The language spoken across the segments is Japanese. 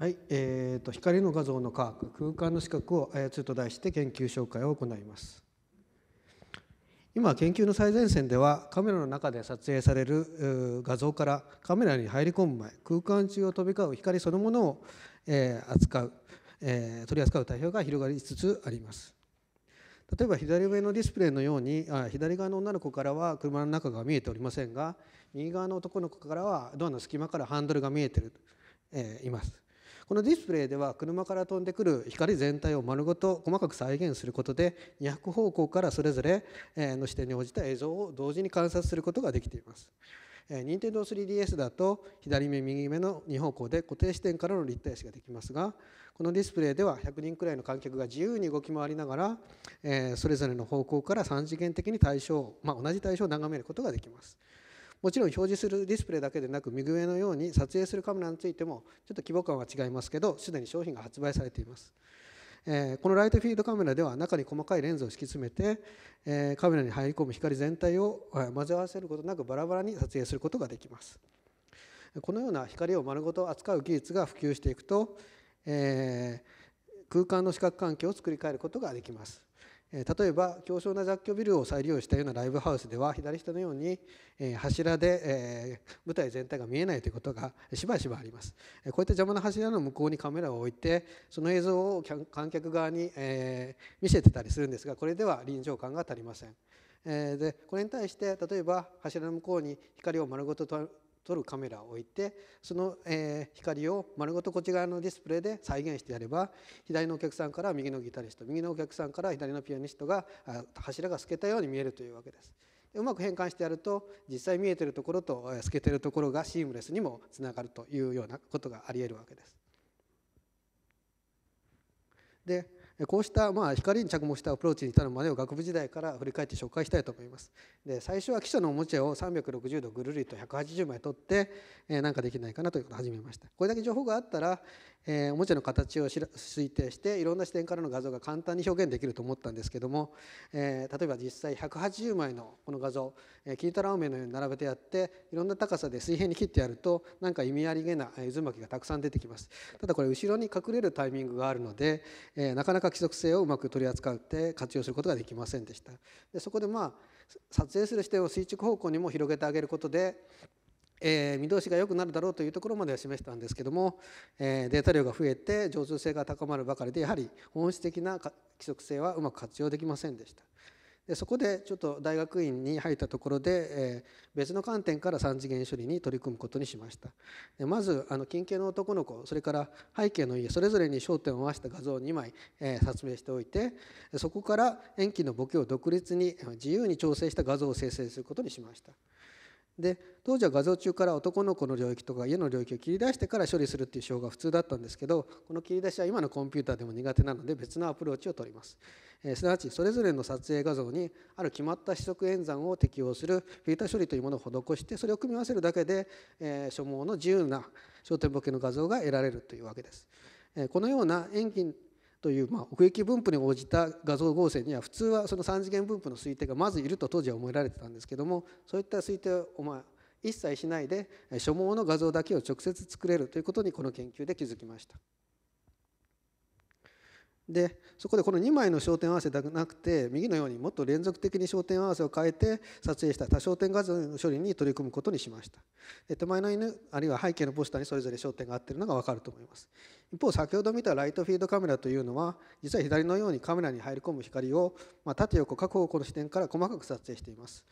はい、えーと、光の画像の科学空間の視覚を操ると題して研究紹介を行います今研究の最前線ではカメラの中で撮影される画像からカメラに入り込む前空間中を飛び交う光そのものを、えー、扱う、えー、取り扱う対象が広がりつつあります例えば左上のディスプレイのようにあ左側の女の子からは車の中が見えておりませんが右側の男の子からはドアの隙間からハンドルが見えてる、えー、いますこのディスプレイでは車から飛んでくる光全体を丸ごと細かく再現することで200方向からそれぞれの視点に応じた映像を同時に観察することができています。任天堂 3DS だと左目右目の2方向で固定視点からの立体視ができますがこのディスプレイでは100人くらいの観客が自由に動き回りながら、えそれぞれの方向から3次元的に対象、まあ、同じ対象を眺めることができます。もちろん表示するディスプレイだけでなく右上のように撮影するカメラについてもちょっと規模感は違いますけどすでに商品が発売されています。えー、このライトフィードカメラでは中に細かいレンズを敷き詰めて、えー、カメラに入り込む光全体を混ぜ合わせることなくバラバラに撮影することができますこのような光を丸ごと扱う技術が普及していくと、えー、空間の視覚環境を作り変えることができます例えば強小な雑居ビルを再利用したようなライブハウスでは左下のように柱で舞台全体が見えないということがしばしばありますこういった邪魔な柱の向こうにカメラを置いてその映像を観客側に見せてたりするんですがこれでは臨場感が足りませんでこれに対して例えば柱の向こうに光を丸ごと撮るカメラを置いてその、え光を丸ごとこっち側のディスプレイで再現してやれば左のお客さんから右のギタリスト右のお客さんから左のピアニストが柱が透けたように見えるというわけです。でうまく変換してやると実際見えてるところと透けてるところがシームレスにもつながるというようなことがありえるわけです。でこうしたまあ光に着目したアプローチに至るまでを学部時代から振り返って紹介したいと思います。で最初は記者のおもちゃを360度ぐるりと180枚取って何、かできないかなということを始めました。これだけ情報があったら、えー、おもちゃの形を推定していろんな視点からの画像が簡単に表現できると思ったんですけども、えー、例えば実際180枚のこの画像、えー、金太郎飴のように並べてやっていろんな高さで水平に切ってやるとなんか意味ありげな渦巻きがたくさん出てきます。ただこれ後ろに隠れるタイミングがあるので、えー、なかなか化規則性をうまく取り扱って活用することができませんでしたでそこでまあ撮影する視点を垂直方向にも広げてあげることで、えー、見通しが良くなるだろうというところまでは示したんですけども、えー、データ量が増えて常駐性が高まるばかりでやはり本質的な規則性はうまく活用できませんでしたでそこでちょっと大学院に入ったところで、えー、別の観点から三次元処理に取り組むことにしましたでまずあの近景の男の子それから背景の家それぞれに焦点を合わせた画像を2枚、えー、撮影しておいてそこから塩基のボケを独立に自由に調整した画像を生成することにしました。で当時は画像中から男の子の領域とか家の領域を切り出してから処理するっていう手法が普通だったんですけどこの切り出しは今のコンピューターでも苦手なので別のアプローチをとります、えー、すなわちそれぞれの撮影画像にある決まった指則演算を適用するフィルター処理というものを施してそれを組み合わせるだけで、えー、所望の自由な焦点ボケの画像が得られるというわけです、えー、このような遠近という、まあ、奥行き分布に応じた画像合成には普通はその3次元分布の推定がまずいると当時は思えられてたんですけどもそういった推定をまあ一切しないで所望の画像だけを直接作れるということにこの研究で気づきました。でそこでこの2枚の焦点合わせではなくて右のようにもっと連続的に焦点合わせを変えて撮影した多焦点画像の処理に取り組むことにしました手前の犬あるいは背景のポスターにそれぞれ焦点が合っているのが分かると思います一方先ほど見たライトフィードカメラというのは実は左のようにカメラに入り込む光を、ま縦横各方向の視点から細かく撮影しています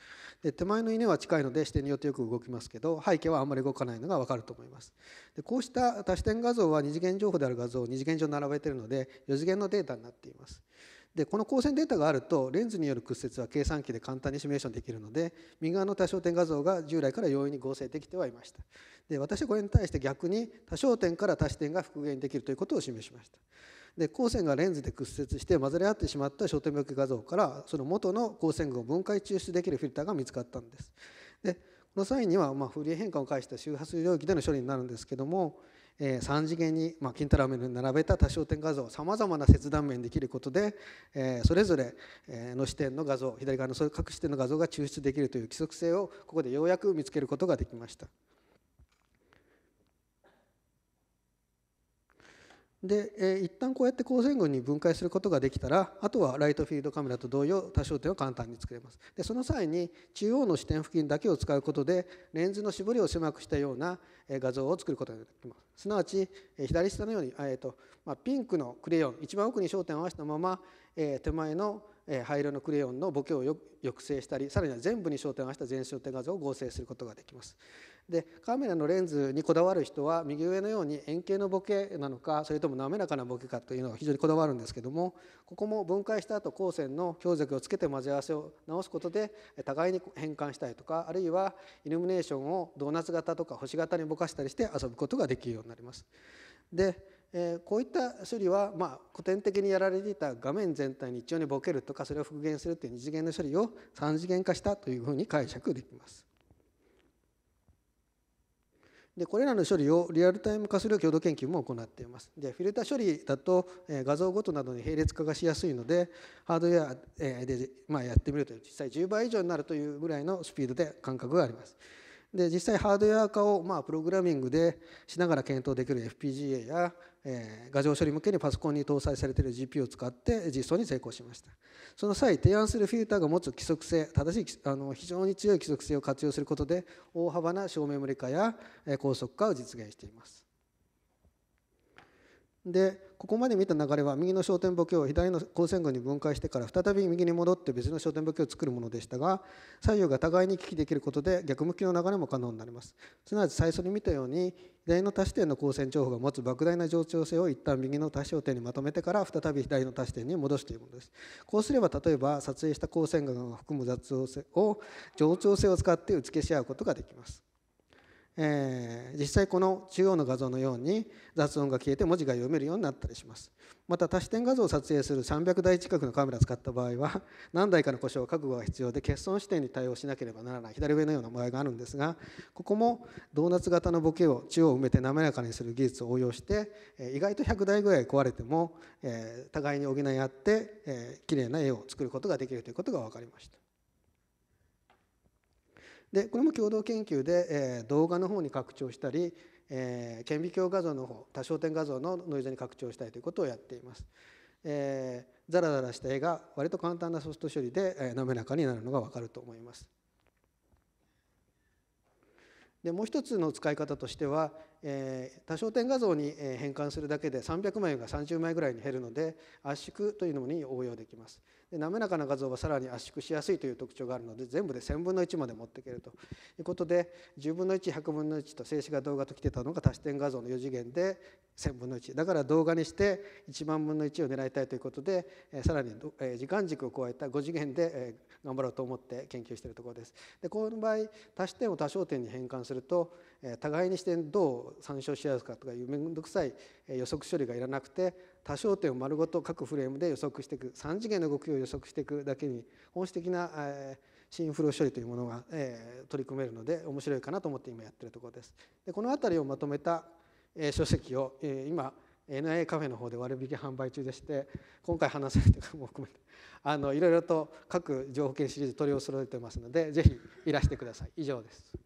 で手前の稲は近いので視点によってよく動きますけど背景はあんまり動かないのが分かると思いますでこうした多視点画像は二次元情報である画像を二次元上並べているので4次元のデータになっていますでこの光線データがあるとレンズによる屈折は計算機で簡単にシミュレーションできるので右側の多焦点画像が従来から容易に合成できてはいましたで私はこれに対して逆に多焦点から多視点が復元できるということを示しましたで光線がレンズで屈折して混ざり合ってしまった焦点病気画像からその元の光線群を分解抽出できるフィルターが見つかったんですでこの際にはまフリー変換を介した周波数領域での処理になるんですけどもえー、3次元に、まあ、金太郎ルに並べた多焦点画像をさまざまな切断面にできることで、えー、それぞれの視点の画像左側の各視点の画像が抽出できるという規則性をここでようやく見つけることができました。で、えー、一旦こうやって光線群に分解することができたらあとはライトフィールドカメラと同様多焦点を簡単に作れますでその際に中央の視点付近だけを使うことでレンズの絞りを狭くしたような画像を作ることができますすなわち左下のように、えーとまあ、ピンクのクレヨン一番奥に焦点を合わせたまま、えー、手前の灰色のクレヨンのボケを抑制したりさらには全部に焦点を合わせた全焦点画像を合成することができますでカメラのレンズにこだわる人は右上のように円形のボケなのかそれとも滑らかなボケかというのが非常にこだわるんですけどもここも分解した後光線の強弱をつけて混ぜ合わせを直すことで互いに変換したりとかあるいはイルミネーションをドーナツ型とか星型にぼかしたりして遊ぶことができるようになります。でえー、こういった処理は、まあ、古典的にやられていた画面全体に一応にボケるとかそれを復元するという二次元の処理を三次元化したというふうに解釈できます。でこれらの処理をリアルタイム化する共同研究も行っています。でフィルター処理だと画像ごとなどに並列化がしやすいのでハードウェアで、まあ、やってみると実際10倍以上になるというぐらいのスピードで感覚があります。で実際ハードウェア化をまあプログラミングでしながら検討できる FPGA や、えー、画像処理向けにパソコンに搭載されている GPU を使って実装に成功しましたその際提案するフィルターが持つ規則性正しいあの非常に強い規則性を活用することで大幅な証明無理化や高速化を実現していますでここまで見た流れは右の焦点簿記を左の光線群に分解してから再び右に戻って別の焦点簿記を作るものでしたが左右が互いに行き来できることで逆向きの流れも可能になりますすなわち最初に見たように左の多視点の光線情報が持つ莫大な冗長性を一旦右の多焦点にまとめてから再び左の多視点に戻すというものですこうすれば例えば撮影した光線群を含む雑音を冗長性を使って打ち消し合うことができますえー、実際この中央の画像のように雑音が消えて文字が読めるようになったりしますまた多視点画像を撮影する300台近くのカメラを使った場合は何台かの故障覚悟が必要で欠損視点に対応しなければならない左上のような場合があるんですがここもドーナツ型のボケを中央を埋めて滑らかにする技術を応用して意外と100台ぐらい壊れても、えー、互いに補い合って、えー、綺麗な絵を作ることができるということが分かりましたでこれも共同研究で、えー、動画の方に拡張したり、えー、顕微鏡画像の方多焦点画像のノイズに拡張したいということをやっています。えー、ザラザラした絵が割と簡単なソフト処理で、えー、滑らかになるのが分かると思います。でもう一つの使い方としては、え多焦点画像に変換するだけで300枚が30枚ぐらいに減るので圧縮というのに応用できますで滑らかな画像はさらに圧縮しやすいという特徴があるので全部で1000分の1まで持っていけるということで10分の1100分の1と静止画動画ときてたのが多視点画像の4次元で1000分の1だから動画にして1万分の1を狙いたいということでさらに時間軸を加えた5次元で頑張ろうと思って研究しているところですでこの場合多視点を多焦点に変換すると互いにしてどう参照しやすかとかいう面倒くさい予測処理がいらなくて多焦点を丸ごと各フレームで予測していく3次元の動きを予測していくだけに本質的なシーンフロー処理というものが取り組めるので面白いかなと思って今やってるところです。でこの辺りをまとめた書籍を今 NIA カフェの方で割引販売中でして今回話せるといかも含めてあのいろいろと各情報系シリーズ取りらえてますのでぜひいらしてください以上です。